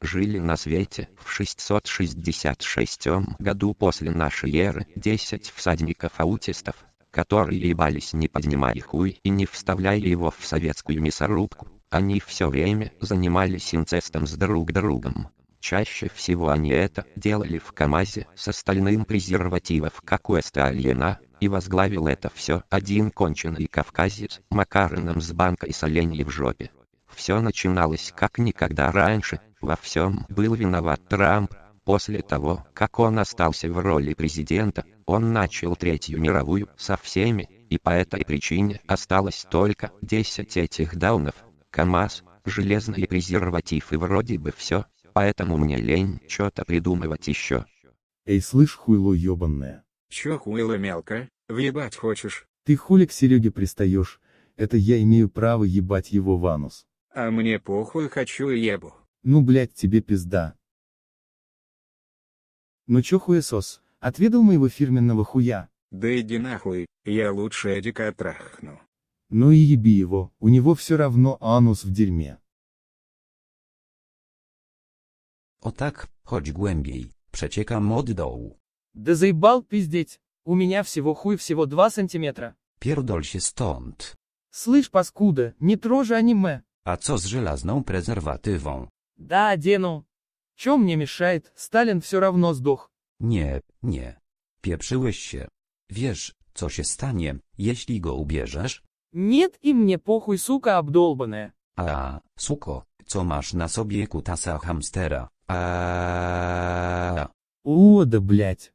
жили на свете в 666 году после нашей эры 10 всадников-аутистов, которые ебались не поднимая хуй и не вставляя его в советскую мясорубку, они все время занимались инцестом с друг другом. Чаще всего они это делали в КАМАЗе с остальным презервативов как у Эсталина, и возглавил это все один конченый кавказец, Макарином с банкой соленья в жопе. Все начиналось как никогда раньше, во всем был виноват Трамп. После того, как он остался в роли президента, он начал Третью мировую со всеми, и по этой причине осталось только 10 этих даунов. КАМАЗ, железные презерватив и вроде бы все, поэтому мне лень что-то придумывать еще. Эй, слышь, хуйло ебаное. Чё хуйло мелко, въебать хочешь? Ты хули к Сереге пристаешь, это я имею право ебать его ванус. А мне похуй, хочу ебу. Ну блять тебе пизда. Ну чё хуесос, отведал моего фирменного хуя? Да иди нахуй, я лучше Эдика трахну. Ну и еби его, у него все равно анус в дерьме. О так. chodź głębiej, przeciekam мод dołu. Да заебал пиздеть, у меня всего хуй всего 2 сантиметра. Pierdol się Слышь, паскуда, не трожь аниме. А что с żelazną презервативом? Да, одену. Чем мне мешает, Сталин все равно сдох. Не, не. Pieprzyłeś się. Wiesz, co się stanie, jeśli go ubierzesz? Нет, и мне похуй, сука обдолбанная. А, suko, co masz na sobie kutasa hamstera? A. А, О, да блять.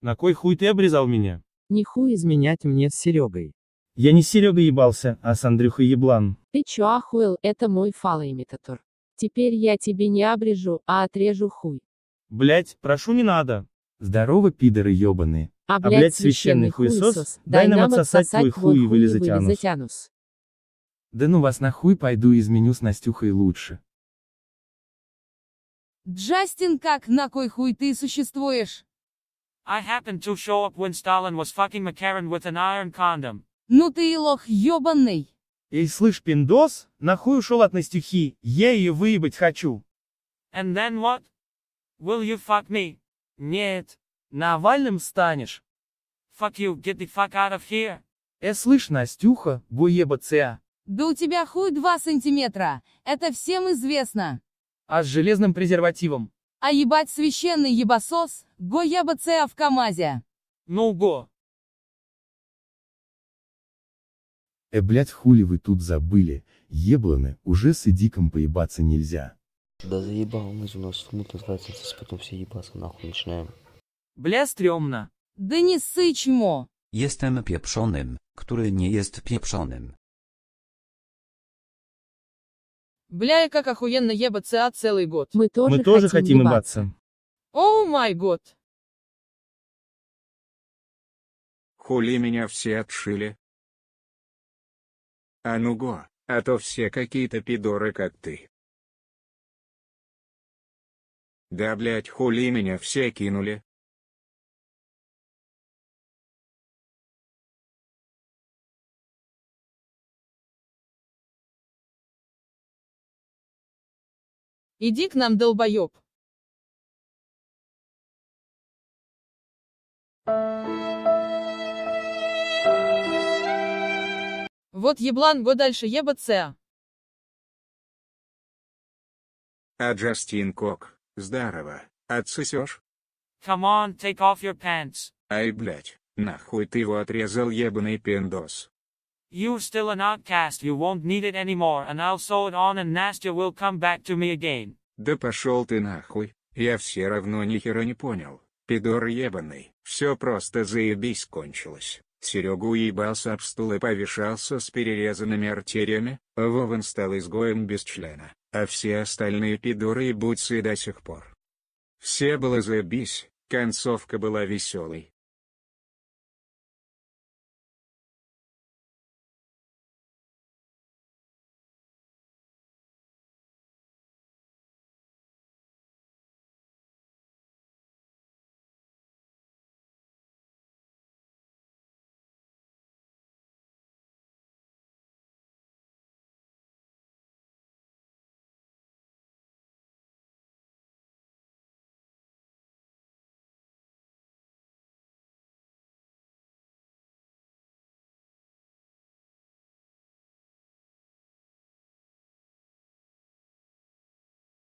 На кой хуй ты обрезал меня? Нихуй изменять мне с Серегой. Я не Серега ебался, а с Андрюхой еблан. Ты чё охуел, это мой фалоимитатор. Теперь я тебе не обрежу, а отрежу хуй. Блять, прошу не надо. Здорово, пидоры ебаные. А, блять, а, блять священный хуесос, хуесос, дай нам отсосать твой хуй и вылезать, и вылезать анус. Да ну вас нахуй пойду изменю с Настюхой лучше. Джастин, как на кой хуй ты существуешь? I happened to show up when Stalin was fucking McCarran with an iron condom. Ну ты и лох ебаный. Эй, слышь, пиндос, нахуй ушел от Настюхи, я ее выебать хочу. And then what? Will you fuck me? Нет. Навальным станешь. Fuck you, get the fuck out of here. Э, слышь, Настюха, буебаться. Да у тебя хуй два сантиметра, это всем известно. А с железным презервативом? А ебать священный ебасос, го ебаться в КамАЗе. Ну го. Э, блять, хули вы тут забыли, ебланы, уже с идиком поебаться нельзя. Да заебал, мы у нас смут называется, потом все ебаться нахуй начинаем. Бля, стрёмно. Да не сычь мо. Jestem pieprzonym, który nie jest pieprzonym. Бля, и как охуенно ебаться а целый год. Мы тоже, Мы тоже хотим ебаться. Оу май год. Хули меня все отшили. А ну го, а то все какие-то пидоры как ты. Да блять хули меня все кинули. Иди к нам, долбоёб. Вот еблан, го дальше ебаться. А Джастин Кок, здорово, отсосешь? Come on, take off your pants. Ай, блять, нахуй ты его отрезал ебаный пиндос. You still an outcast, you won't need it anymore, and I'll sew it on and Nastya will come back to me again. Да пошел ты нахуй, я все равно нихера не понял, пидор ебаный, все просто заебись кончилось. Серега уебался об стул и повешался с перерезанными артериями, а Вован стал изгоем без члена, а все остальные пидоры и бутсы до сих пор. Все было заебись, концовка была веселой,